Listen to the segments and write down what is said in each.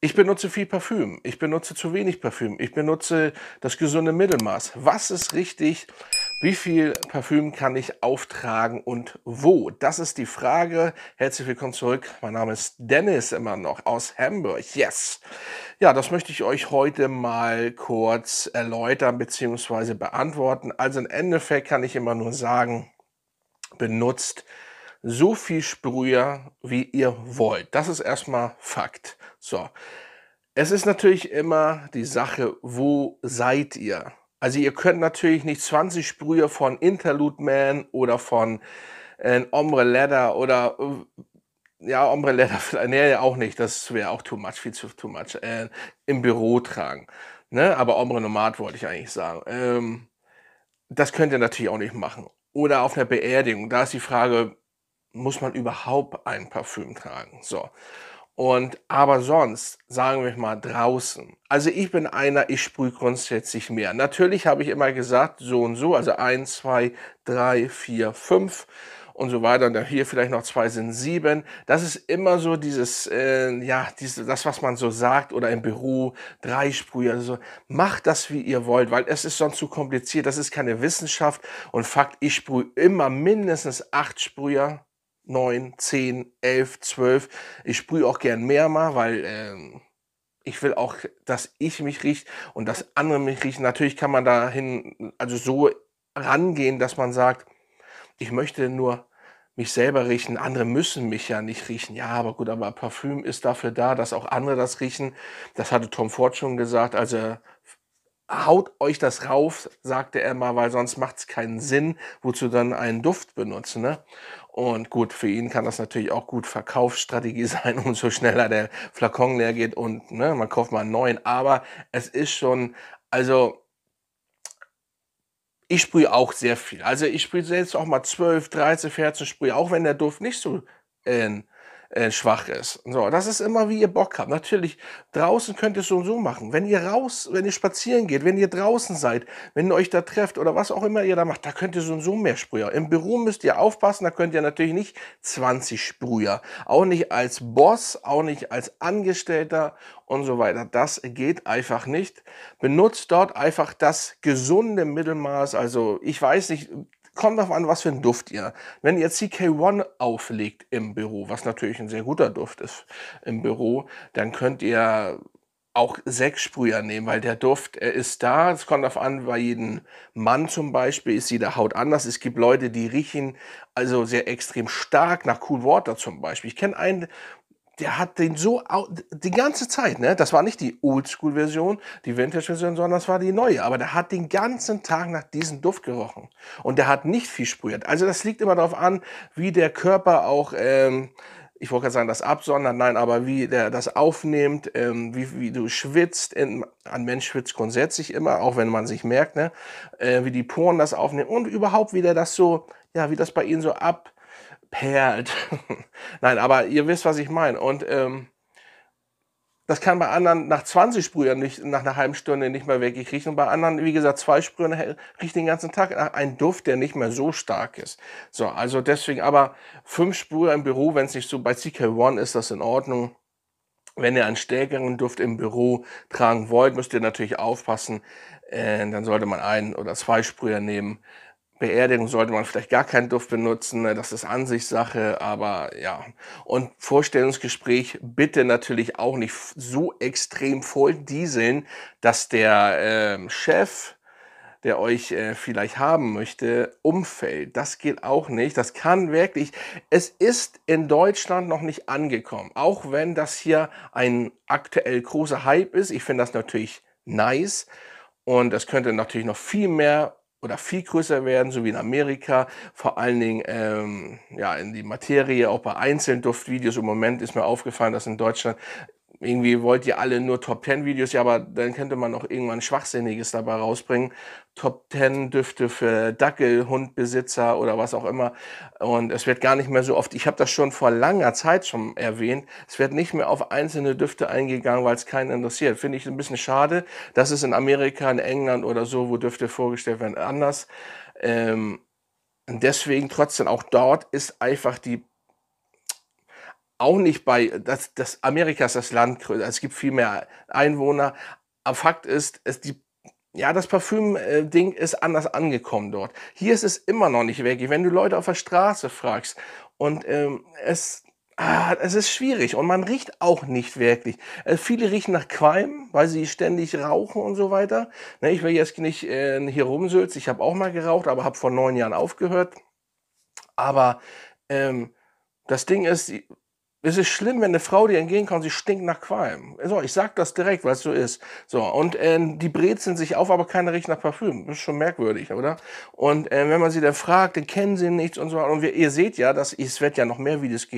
Ich benutze viel Parfüm, ich benutze zu wenig Parfüm, ich benutze das gesunde Mittelmaß. Was ist richtig? Wie viel Parfüm kann ich auftragen und wo? Das ist die Frage. Herzlich willkommen zurück. Mein Name ist Dennis immer noch aus Hamburg. Yes. Ja, das möchte ich euch heute mal kurz erläutern bzw. beantworten. Also im Endeffekt kann ich immer nur sagen, benutzt so viel Sprüher, wie ihr wollt. Das ist erstmal Fakt. So. Es ist natürlich immer die Sache, wo seid ihr? Also ihr könnt natürlich nicht 20 Sprühe von Interlude Man oder von äh, Ombre Leather oder äh, ja, Ombre Leather, nee, auch nicht, das wäre auch too much, viel zu too much, äh, im Büro tragen. Ne? Aber Ombre Nomad wollte ich eigentlich sagen. Ähm, das könnt ihr natürlich auch nicht machen. Oder auf einer Beerdigung, da ist die Frage, muss man überhaupt ein Parfüm tragen. So. Und aber sonst, sagen wir mal draußen. Also ich bin einer, ich sprühe grundsätzlich mehr. Natürlich habe ich immer gesagt, so und so, also 1, 2, 3, 4, 5 und so weiter. Und dann hier vielleicht noch zwei sind sieben. Das ist immer so dieses, äh, ja, diese, das, was man so sagt oder im Büro, drei Sprühe. Also macht das, wie ihr wollt, weil es ist sonst zu kompliziert. Das ist keine Wissenschaft. Und Fakt, ich sprühe immer mindestens acht Sprüher 9, 10, 11, 12. Ich sprühe auch gern mehr mal, weil äh, ich will auch, dass ich mich rieche und dass andere mich riechen. Natürlich kann man dahin, also so rangehen, dass man sagt, ich möchte nur mich selber riechen. Andere müssen mich ja nicht riechen. Ja, aber gut, aber Parfüm ist dafür da, dass auch andere das riechen. Das hatte Tom Ford schon gesagt. Also haut euch das rauf, sagte er mal, weil sonst macht es keinen Sinn, wozu dann einen Duft benutzen. Ne? Und gut, für ihn kann das natürlich auch gut Verkaufsstrategie sein, umso schneller der Flakon leer geht und ne, man kauft mal einen neuen. Aber es ist schon, also ich sprühe auch sehr viel. Also ich sprühe selbst auch mal 12, 13, 14 Sprühe, auch wenn der Duft nicht so äh, äh, schwach ist. So, das ist immer wie ihr Bock habt. Natürlich, draußen könnt ihr es so und so machen. Wenn ihr raus, wenn ihr spazieren geht, wenn ihr draußen seid, wenn ihr euch da trefft oder was auch immer ihr da macht, da könnt ihr so und so mehr Sprüher. Im Büro müsst ihr aufpassen, da könnt ihr natürlich nicht 20 Sprüher. Auch nicht als Boss, auch nicht als Angestellter und so weiter. Das geht einfach nicht. Benutzt dort einfach das gesunde Mittelmaß. Also ich weiß nicht, kommt darauf an, was für einen Duft ihr. Wenn ihr CK1 auflegt im Büro, was natürlich ein sehr guter Duft ist im Büro, dann könnt ihr auch sechs Sprüher nehmen, weil der Duft ist da. Es kommt darauf an, bei jedem Mann zum Beispiel ist jede Haut anders. Es gibt Leute, die riechen also sehr extrem stark nach Cool Water zum Beispiel. Ich kenne einen der hat den so die ganze Zeit, ne? Das war nicht die Oldschool-Version, die Vintage-Version, sondern das war die neue. Aber der hat den ganzen Tag nach diesem Duft gerochen und der hat nicht viel sprüht. Also das liegt immer darauf an, wie der Körper auch ähm, ich wollte gerade sagen, das absondert, nein, aber wie der das aufnimmt, ähm, wie, wie du schwitzt, in, ein Mensch schwitzt grundsätzlich immer, auch wenn man sich merkt, ne, äh, wie die Poren das aufnehmen und überhaupt, wie der das so, ja, wie das bei ihnen so ab, perlt. Nein, aber ihr wisst, was ich meine. Und ähm, das kann bei anderen nach 20 Sprühen nicht, nach einer halben Stunde nicht mehr wirklich riechen. Und bei anderen, wie gesagt, zwei Sprühen riecht den ganzen Tag ein Duft, der nicht mehr so stark ist. So, also deswegen, aber fünf Sprühe im Büro, wenn es nicht so bei CK1 ist, das in Ordnung. Wenn ihr einen stärkeren Duft im Büro tragen wollt, müsst ihr natürlich aufpassen. Äh, dann sollte man ein oder zwei Sprüher nehmen. Beerdigung sollte man vielleicht gar keinen Duft benutzen, ne? das ist Ansichtssache, aber ja. Und Vorstellungsgespräch bitte natürlich auch nicht so extrem voll dieseln, dass der ähm, Chef, der euch äh, vielleicht haben möchte, umfällt. Das geht auch nicht. Das kann wirklich. Es ist in Deutschland noch nicht angekommen, auch wenn das hier ein aktuell großer Hype ist. Ich finde das natürlich nice. Und das könnte natürlich noch viel mehr oder viel größer werden, so wie in Amerika, vor allen Dingen ähm, ja, in die Materie, auch bei einzelnen Duftvideos. Im Moment ist mir aufgefallen, dass in Deutschland irgendwie wollt ihr alle nur Top 10 Videos, ja, aber dann könnte man auch irgendwann Schwachsinniges dabei rausbringen. Top 10 Düfte für Dackel, Hundbesitzer oder was auch immer. Und es wird gar nicht mehr so oft, ich habe das schon vor langer Zeit schon erwähnt, es wird nicht mehr auf einzelne Düfte eingegangen, weil es keinen interessiert. Finde ich ein bisschen schade. Das ist in Amerika, in England oder so, wo Düfte vorgestellt werden, anders. Ähm, deswegen trotzdem auch dort ist einfach die auch nicht bei, das, das Amerika ist das Land, es gibt viel mehr Einwohner. Aber Fakt ist, es, die ja, das Parfüm-Ding äh, ist anders angekommen dort. Hier ist es immer noch nicht wirklich. Wenn du Leute auf der Straße fragst und ähm, es, ah, es ist schwierig und man riecht auch nicht wirklich. Äh, viele riechen nach Qualm, weil sie ständig rauchen und so weiter. Ne, ich will jetzt nicht äh, hier rumsülzen. Ich habe auch mal geraucht, aber habe vor neun Jahren aufgehört. Aber ähm, das Ding ist, es ist schlimm, wenn eine Frau dir entgegenkommt, sie stinkt nach Qualm. So, ich sag das direkt, weil es so ist. So, und äh, die brezeln sich auf, aber keiner riecht nach Parfüm. Das ist schon merkwürdig, oder? Und äh, wenn man sie dann fragt, dann kennen sie nichts und so weiter. Und wir, ihr seht ja, dass es wird ja noch mehr Videos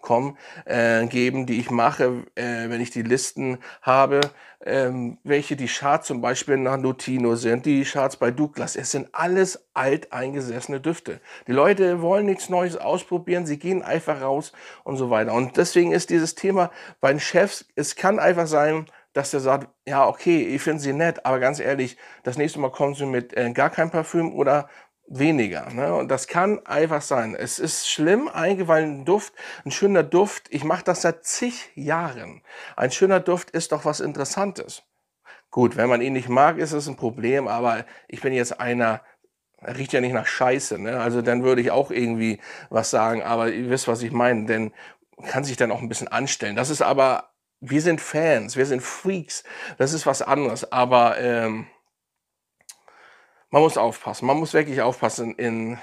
kommen, äh, geben, die ich mache, äh, wenn ich die Listen habe, Ähm, welche die Charts zum Beispiel nach Notino sind, die Charts bei Douglas. Es sind alles alteingesessene Düfte. Die Leute wollen nichts Neues ausprobieren, sie gehen einfach raus und so weiter. Und deswegen ist dieses Thema bei den Chefs, es kann einfach sein, dass der sagt, ja, okay, ich finde sie nett, aber ganz ehrlich, das nächste Mal kommen sie mit äh, gar kein Parfüm oder weniger. Ne? Und das kann einfach sein. Es ist schlimm, weil ein Duft, ein schöner Duft, ich mache das seit zig Jahren. Ein schöner Duft ist doch was Interessantes. Gut, wenn man ihn nicht mag, ist es ein Problem, aber ich bin jetzt einer, riecht ja nicht nach Scheiße, ne? Also dann würde ich auch irgendwie was sagen, aber ihr wisst, was ich meine, denn kann sich dann auch ein bisschen anstellen. Das ist aber, wir sind Fans, wir sind Freaks, das ist was anderes, aber ähm, man muss aufpassen, man muss wirklich aufpassen in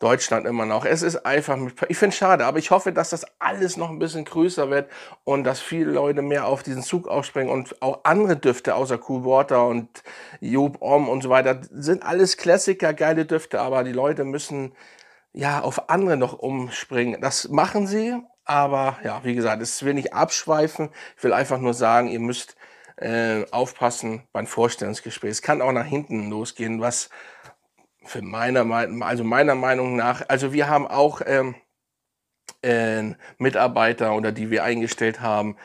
Deutschland immer noch. Es ist einfach, ich finde es schade, aber ich hoffe, dass das alles noch ein bisschen größer wird und dass viele Leute mehr auf diesen Zug aufspringen und auch andere Düfte außer Cool Water und Job Om und so weiter sind alles Klassiker, geile Düfte, aber die Leute müssen ja auf andere noch umspringen. Das machen sie, aber ja, wie gesagt, es will nicht abschweifen. Ich will einfach nur sagen, ihr müsst äh, aufpassen beim Vorstellungsgespräch. Es kann auch nach hinten losgehen, was für meiner Meinung, also meiner Meinung nach, also wir haben auch ähm, äh, Mitarbeiter oder die wir eingestellt haben,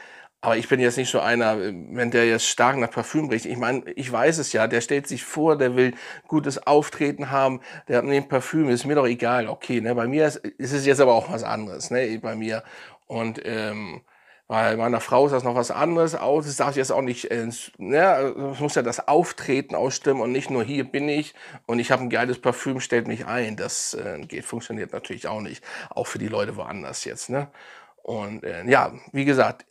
aber ich bin jetzt nicht so einer, wenn der jetzt stark nach Parfüm riecht. Ich meine, ich weiß es ja, der stellt sich vor, der will gutes Auftreten haben, der hat ein Parfüm, ist mir doch egal, okay. Ne? Bei mir ist, ist es jetzt aber auch was anderes, ne? bei mir. Und ähm, weil meiner Frau ist das noch was anderes aus. Das darf ich jetzt auch nicht, äh, ne, muss ja das Auftreten ausstimmen und nicht nur hier bin ich und ich habe ein geiles Parfüm, stellt mich ein. Das äh, geht, funktioniert natürlich auch nicht. Auch für die Leute woanders jetzt, ne? Und äh, ja, wie gesagt,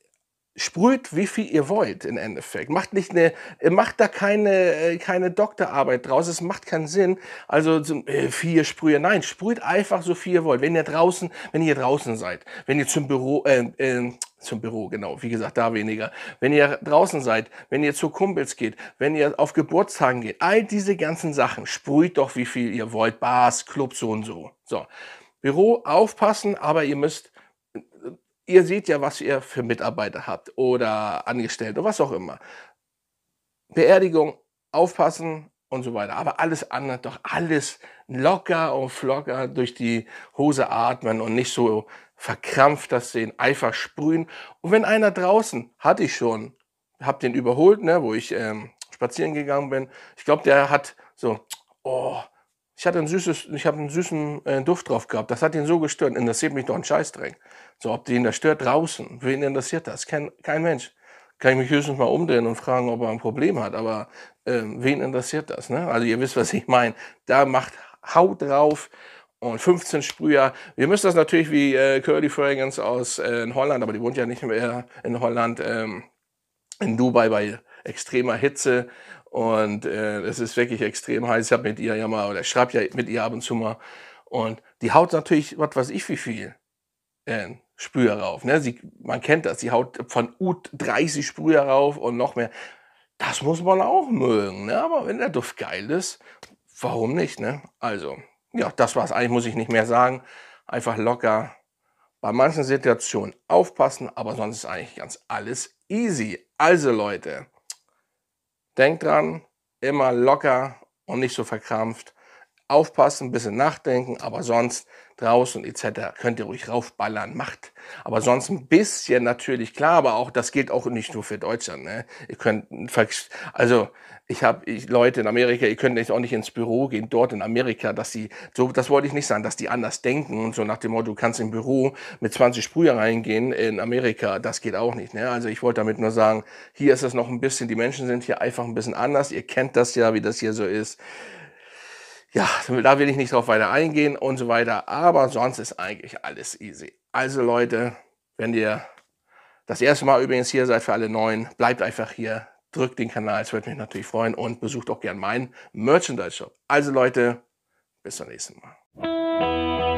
sprüht, wie viel ihr wollt im Endeffekt. Macht nicht eine, äh, macht da keine, äh, keine Doktorarbeit draus. Es macht keinen Sinn. Also äh, viel Sprühe Nein, sprüht einfach so viel ihr wollt. Wenn ihr draußen, wenn ihr draußen seid, wenn ihr zum Büro, äh, äh, zum Büro, genau, wie gesagt, da weniger. Wenn ihr draußen seid, wenn ihr zu Kumpels geht, wenn ihr auf Geburtstagen geht, all diese ganzen Sachen, sprüht doch, wie viel ihr wollt. Bars, Club so und so. So. Büro aufpassen, aber ihr müsst ihr seht ja, was ihr für Mitarbeiter habt oder Angestellte, was auch immer. Beerdigung, aufpassen und so weiter. Aber alles andere doch alles locker und flocker durch die Hose atmen und nicht so verkrampft das sehen, einfach sprühen. Und wenn einer draußen, hatte ich schon, hab den überholt, ne, wo ich ähm, spazieren gegangen bin. Ich glaube, der hat so, oh, ich hatte ein süßes, ich habe einen süßen äh, Duft drauf gehabt. Das hat ihn so gestört. Interessiert mich doch ein Scheißdreck. So, ob die ihn da stört draußen. Wen interessiert das? Kein, kein Mensch. Kann ich mich höchstens mal umdrehen und fragen, ob er ein Problem hat. Aber äh, wen interessiert das? Ne? Also ihr wisst, was ich meine. Da macht Haut drauf und 15 Sprüher. Wir müssen das natürlich wie äh, Curly Fragrance aus äh, in Holland, aber die wohnt ja nicht mehr in Holland, ähm, in Dubai bei extremer Hitze und äh, es ist wirklich extrem heiß. Ich habe mit ihr ja mal, oder ich schreibe ja mit ihr ab und zu mal. Und die haut natürlich, was weiß ich, wie viel äh, Sprüher rauf. Ne? Sie, man kennt das, die haut von Ut 30 Sprüher rauf und noch mehr. Das muss man auch mögen. Ne? Aber wenn der Duft geil ist, warum nicht? Ne? Also, ja, das war's. Eigentlich muss ich nicht mehr sagen. Einfach locker bei manchen Situationen aufpassen, aber sonst ist eigentlich ganz alles easy. Also, Leute. Denkt dran, immer locker und nicht so verkrampft aufpassen, ein bisschen nachdenken, aber sonst draußen etc. könnt ihr ruhig raufballern, macht. Aber sonst ein bisschen natürlich, klar, aber auch das gilt auch nicht nur für Deutschland. Ne? Ihr könnt, also ich habe Leute in Amerika, ihr könnt jetzt auch nicht ins Büro gehen, dort in Amerika, dass sie, so, das wollte ich nicht sagen, dass die anders denken und so nach dem Motto, du kannst im Büro mit 20 Sprüher reingehen in Amerika, das geht auch nicht. Ne? Also ich wollte damit nur sagen, hier ist es noch ein bisschen, die Menschen sind hier einfach ein bisschen anders, ihr kennt das ja, wie das hier so ist ja, da will ich nicht drauf weiter eingehen und so weiter. Aber sonst ist eigentlich alles easy. Also Leute, wenn ihr das erste Mal übrigens hier seid für alle Neuen, bleibt einfach hier, drückt den Kanal, es würde mich natürlich freuen und besucht auch gern meinen Merchandise-Shop. Also Leute, bis zum nächsten Mal.